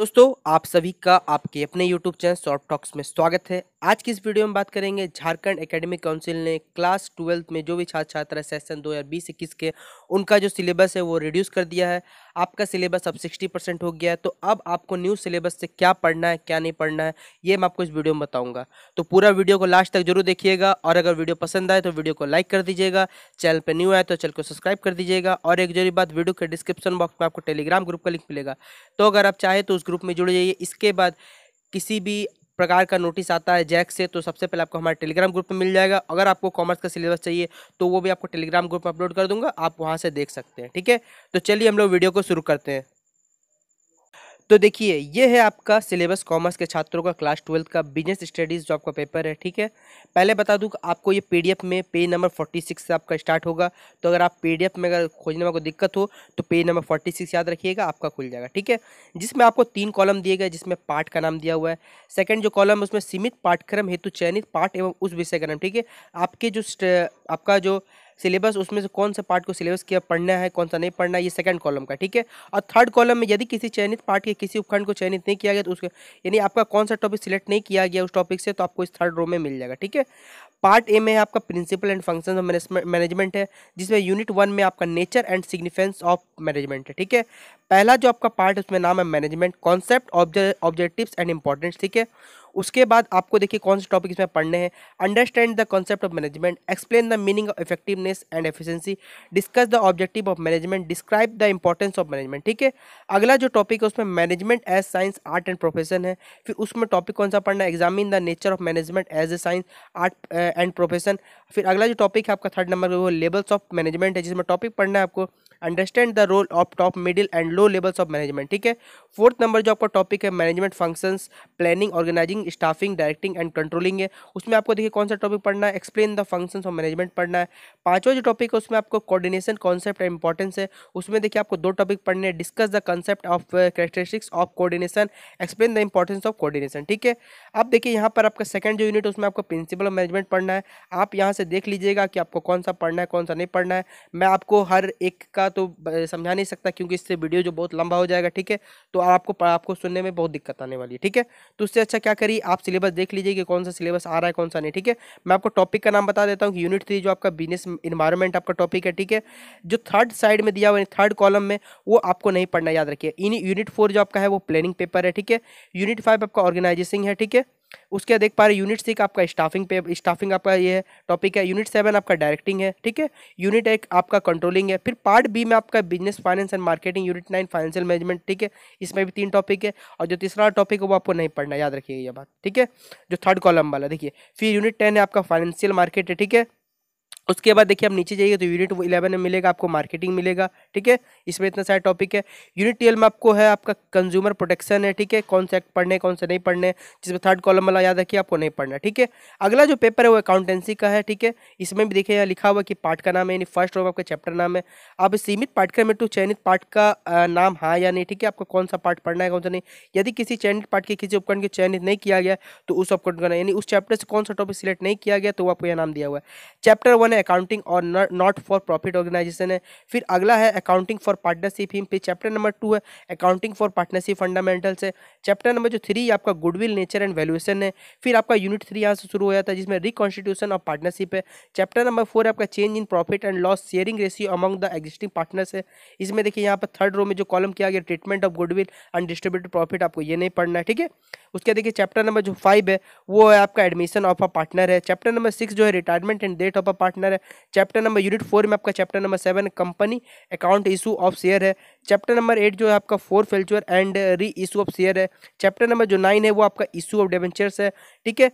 दोस्तों आप सभी का आपके अपने YouTube चैनल सॉफ्ट टॉक्स में स्वागत है आज की इस वीडियो में बात करेंगे झारखंड एकेडमिक काउंसिल ने क्लास ट्वेल्थ में जो भी छात्र छात्रा सेशन बीस इक्कीस के उनका जो सिलेबस है वो रिड्यूस कर दिया है आपका सिलेबस अब सिक्सटी परसेंट हो गया है तो अब आपको न्यू सिलेबस से क्या पढ़ना है क्या नहीं पढ़ना है ये मैं आपको इस वीडियो में बताऊंगा तो पूरा वीडियो को लास्ट तक जरूर देखिएगा और अगर वीडियो पसंद आए तो वीडियो को लाइक कर दीजिएगा चैनल पर न्यू आए तो चैनल को सब्सक्राइब कर दीजिएगा और एक जरूरी बात वीडियो के डिस्क्रिप्शन बॉक्स में आपको टेलीग्राम ग्रुप का लिंक मिलेगा तो अगर आप चाहें तो उस ग्रुप में जुड़ जाइए इसके बाद किसी भी प्रकार का नोटिस आता है जैक से तो सबसे पहले आपको हमारे टेलीग्राम ग्रुप में मिल जाएगा अगर आपको कॉमर्स का सिलेबस चाहिए तो वो भी आपको टेलीग्राम ग्रुप में अपलोड कर दूंगा आप वहाँ से देख सकते हैं ठीक है तो चलिए हम लोग वीडियो को शुरू करते हैं तो देखिए ये है आपका सिलेबस कॉमर्स के छात्रों का क्लास ट्वेल्थ का बिजनेस स्टडीज़ जो आपका पेपर है ठीक है पहले बता दूँ आपको ये पीडीएफ में पेज नंबर फोर्टी सिक्स से आपका स्टार्ट होगा तो अगर आप पीडीएफ में अगर खोजने में कोई दिक्कत हो तो पेज नंबर फोर्टी सिक्स याद रखिएगा आपका खुल जाएगा ठीक है जिसमें आपको तीन कॉलम दिए गए जिसमें पाठ का नाम दिया हुआ है सेकेंड जो कॉलम है उसमें सीमित पाठ्यक्रम हेतु चयनित पाठ एवं उस विषय का नाम ठीक है आपके जो आपका जो सिलेबस उसमें से कौन से पार्ट को सिलेबस किया पढ़ना है कौन सा नहीं पढ़ना है ये सेकंड कॉलम का ठीक है और थर्ड कॉलम में यदि किसी चयनित पार्ट के किसी उपखंड को चयनित नहीं किया गया तो उसके यानी आपका कौन सा टॉपिक सिलेक्ट नहीं किया गया उस टॉपिक से तो आपको इस थर्ड रो में मिल जाएगा ठीक है पार्ट ए में आपका principal and function of management है जिसमें यूनिट वन में आपका nature and significance of management है ठीक है पहला जो आपका पार्ट है उसमें नाम है management concept objectives and important ठीक है उसके बाद आपको देखिए कौन से टॉपिक इसमें पढ़ने हैं understand the concept of management explain the meaning of effectiveness and efficiency discuss the objective of management describe the importance of management ठीक है अगला जो टॉपिक है उसमें management as science art and profession है फिर उसमें टॉपिक कौन सा पढ़ना है examine the nature of management as a science art and profession फिर अगला जो टॉपिक है आपका थर्ड नंबर वो लेवल्स ऑफ मैनेजमेंट है जिसमें टॉपिक पढ़ना है आपको understand the role of top middle and low levels of management ठीक है फोर्थ नंबर जो आपका टॉपिक है management functions planning organising managing staffing directing and controlling है उसमें आपको देखिए कौन सा टॉपिक पढ़ना है explain the functions of management पढ़ना है पांचवा जो टॉपिक है उसमें आपको कोऑर्डिनेशन कॉन्सेप्ट इंपॉर्टेंस है उसमें देखिए आपको दो टॉपिक पढ़ने हैं discuss the concept of characteristics of coordination explain the importance of coordination ठीक है अब देखिए यहाँ पर आपका सेकंड जो यूनिट उसमें आपको प्रिंसिपल ऑफ मैनेजमेंट पढ़ना है आप यहाँ से देख लीजिएगा कि आपको कौन सा पढ़ना है कौन सा नहीं पढ़ना है मैं आपको हर एक का तो समझा नहीं सकता क्योंकि इससे वीडियो जो बहुत लंबा हो जाएगा ठीक है तो आपको आपको सुनने में बहुत दिक्कत आने वाली है ठीक है तो उससे अच्छा क्या करें ही आप सिलेबस देख लीजिए कि कौन सा सिलेबस आ रहा है कौन सा नहीं ठीक है मैं आपको टॉपिक का नाम बता देता हूँ कि यूनिट थ्री जो आपका बिजनेस इन्वायरमेंट आपका टॉपिक है ठीक है जो थर्ड साइड में दिया हुआ है थर्ड कॉलम में वो आपको नहीं पढ़ना याद रखिए इन यूनिट फोर जो आपका है वो प्लानिंग पेपर है ठीक है यूनिट फाइव आपका ऑर्गेनाइजेशन है ठीक है उसके देख पा रहे यूनिट सिक्स आपका स्टाफिंग पे स्टाफिंग आपका ये है टॉपिक है यूनिट सेवन आपका डायरेक्टिंग है ठीक है यूनिट एक आपका कंट्रोलिंग है फिर पार्ट बी में आपका business finance and marketing unit nine financial management ठीक है इसमें भी तीन टॉपिक है और जो तीसरा टॉपिक है वो आपको नहीं पढ़ना याद रखिएगा ये बात ठीक है जो थर्ड कॉलम वाला देखिए फिर यूनिट टेन है आपका फाइनेंशियल मार्केट है ठीक है उसके बाद देखिए आप नीचे जाइए तो यूनिट इलेवन में मिलेगा आपको मार्केटिंग मिलेगा ठीक है इसमें इतना सारा टॉपिक है यूनिट ट्वेल्व में आपको है आपका कंज्यूमर प्रोटेक्शन है ठीक है कौन से एक्ट पढ़ने कौन से नहीं पढ़ने जिसमें थर्ड कॉलम वाला याद रखिए आपको नहीं पढ़ना ठीक है अगला जो पेपर है वो अकाउंटेंसी का है ठीक है इसमें भी देखिए लिखा हुआ कि पार्ट का नाम है यानी फर्स्ट और आपका चैप्टर नाम है आप सीमित पाठ्यक्रम में टू चयनित पार्ट का नाम हाँ या नहीं ठीक है आपको कौन सा पार्ट पढ़ना है कौन सा नहीं यदि किसी चयनित पार्ट के किसी उपकरण के चयनित नहीं किया गया तो उस उपकरण का यानी उस चैप्टर से कौन सा टॉपिक सिलेक्ट नहीं किया गया तो आपको यह नाम दिया हुआ है चैप्टर वन है अकाउंटिंग और नॉट फॉर प्रॉफिट ऑर्गेनाइजेशन है फिर अगला है अकाउंटिंग फॉर पार्टनरशिप हिम फिर चैप्टर नंबर टू है अकाउंटिंग फॉर पार्टनरशिप फंडामेंटल्स है चैप्टर नंबर जो थ्री आपका गुडविल नेचर एंड वैल्यूएशन है फिर आपका यूनिट थ्री यहाँ से शुरू हो जाता है जिसमें रिकॉन्स्टिट्यूशन ऑफ पार्टनरशिप है चैप्टर नंबर फोर आपका change in profit and loss sharing ratio among the existing partners है इसमें देखिए यहाँ पर थर्ड रो में जो कॉलम किया गया treatment of goodwill undistributed profit आपको ये नहीं पढ़ना है ठीक है उसके देखिए चैप्टर नंबर जो फाइव है वो है आपका एडमिशन ऑफ अ पार्टनर है चैप्टर नंबर सिक्स जो है retirement and death of a partner है चैप्टर नंबर यूनिट फोर में आपका chapter number seven company account issue of share है चैप्टर नंबर एट जो है आपका forfeiture and reissue of share है चैप्टर नंबर जो नाइन है वो आपका इशू ऑफ डेवेंचर्स है ठीक है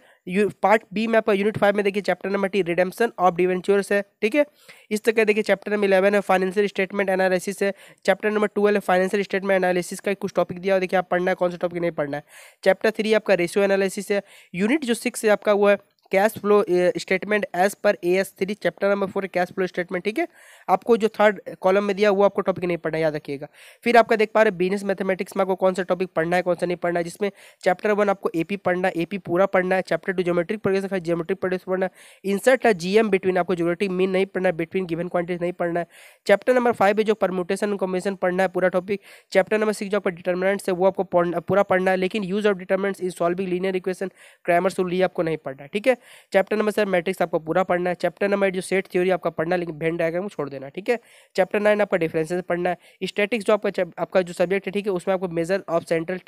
पार्ट बी में आपका यूनिट फाइव में देखिए chapter number ten redemption of debentures है ठीक है इस तरह देखिए चैप्टर नंबर इलेवन है फाइनेंशियल स्टेटमेंट एनालिसिस है चैप्टर नंबर ट्वेल्व है फाइनेंशियल स्टेटमेंट एनालिसिस का कुछ टॉपिक दिया देखिए आप पढ़ना है कौन सा टॉपिक नहीं पढ़ना है चैप्टर थ्री आपका रेशियो एनालिसिस है यूनिट जो सिक्स है आपका वो है cash flow statement as per A S three chapter number four cash flow statement ठीक है आपको जो थर्ड कॉलम में दिया वो आपको टॉपिक नहीं पढ़ना याद रखिएगा फिर आपका देख पा रहे बिजनेस मैथमेटिक्स में आपको कौन सा टॉपिक पढ़ना है कौन सा नहीं पढ़ना है जिसमें चैप्टर वन आपको ए पी पढ़ना है ए पी पूरा पढ़ना है चैप्टर टू जोमेट्रिक प्रोग्रेस फिर जियोमेट्रिक प्रोग्रेस पढ़ना है इंसर्ट है जी एम बिटवीन आपको जोमेट्रिक मीन नहीं पढ़ना है बिटवीन गिवन क्वांटिटी नहीं पढ़ना है चैप्टर नंबर फाइव है जो परमोटेशन कॉम्बिनेशन पढ़ना है पूरा टॉपिक चैप्टर नंबर सिक्स जो आपका डिटर्मिनेंट्स है वो आपको पूरा पढ़ना है लेकिन use of determinants is solving linear equation Cramer's rule आपको नहीं पढ़ना है ठीक है है चैप्टर नंबर सर मैट्रिक्स आपको पूरा पढ़ना है चैप्टर नंबर एट जो सेट थ्योरी आपका पढ़ना लेकिन भेंड आएगा वो छोड़ देना ठीक है चैप्टर नाइन आपका डिफरेंसेस पढ़ना है स्टेटिक्स जो आपका आपका जो सब्जेक्ट है ठीक है उसमें आपको measure of central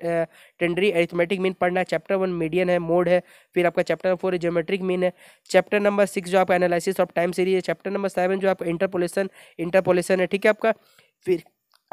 tendency arithmetic mean पढ़ना है चैप्टर वन मीडियन है मोड है फिर आपका चैप्टर फोर जियोमेट्रिक मीन है चैप्टर नंबर सिक्स जो आपका एनालिसिस ऑफ टाइम सीरीज है चैप्टर नंबर सेवन जो आपका इंटरपोलेशन इंटरपोलेशन है ठीक है आपका फिर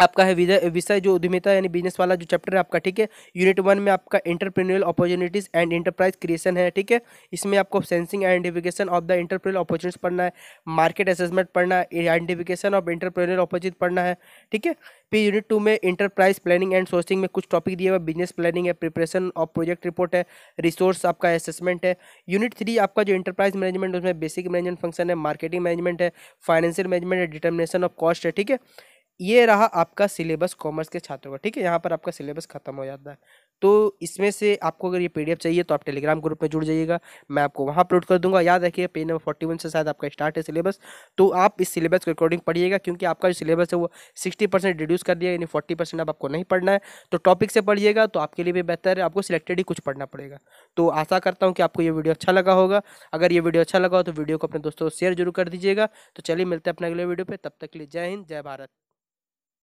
आपका है विषय जो उद्यमिता यानी बिजनेस वाला जो चैप्टर है आपका ठीक है यूनिट वन में आपका entrepreneurial opportunities and enterprise creation है ठीक है इसमें आपको sensing identification of the entrepreneurial opportunities पढ़ना है मार्केट असेसमेंट पढ़ना है आइडेंटिफिकेशन ऑफ इंटरप्रेन्यूअल अपॉर्चुनिटी पढ़ना है ठीक है फिर यूनिट टू में इंटरप्राइज प्लानिंग एंड सोर्सिंग में कुछ टॉपिक दिए हुआ बिजनेस प्लानिंग है प्रिपरेशन ऑफ प्रोजेक्ट रिपोर्ट है रिसोर्स आपका असेसमेंट है यूनिट थ्री आपका जो इंटरप्राइज मैनेजमेंट उसमें बेसिक मैनेजमेंट फंक्शन है मार्केटिंग मैनेजमेंट है फाइनेंशियल मैनेजमेंट है डिटर्मिनेशन ऑफ कॉस्ट है ठीक है ये रहा आपका सिलेबस कॉमर्स के छात्रों का ठीक है यहाँ पर आपका सिलेबस खत्म हो जाता है तो इसमें से आपको अगर ये पीडीएफ चाहिए तो आप टेलीग्राम ग्रुप में जुड़ जाइएगा मैं आपको वहाँ अपलोड कर दूंगा याद रखिए पेज नंबर फोर्टी वन से शायद आपका स्टार्ट है सिलेबस तो आप इस सिलेबस के अकॉर्डिंग पढ़िएगा क्योंकि आपका जो सिलेबस है वो सिक्सटी परसेंट रिड्यूस कर दिया यानी फोर्टी परसेंट अब आपको नहीं पढ़ना है तो टॉपिक से पढ़िएगा तो आपके लिए भी बेहतर है आपको सिलेक्टेड ही कुछ पढ़ना पड़ेगा तो आशा करता हूँ कि आपको ये वीडियो अच्छा लगा होगा अगर ये वीडियो अच्छा लगा हो तो वीडियो को अपने दोस्तों को शेयर जरूर कर दीजिएगा तो चलिए मिलते हैं अपने अगले वीडियो पर तब तक के लिए जय हिंद जय भारत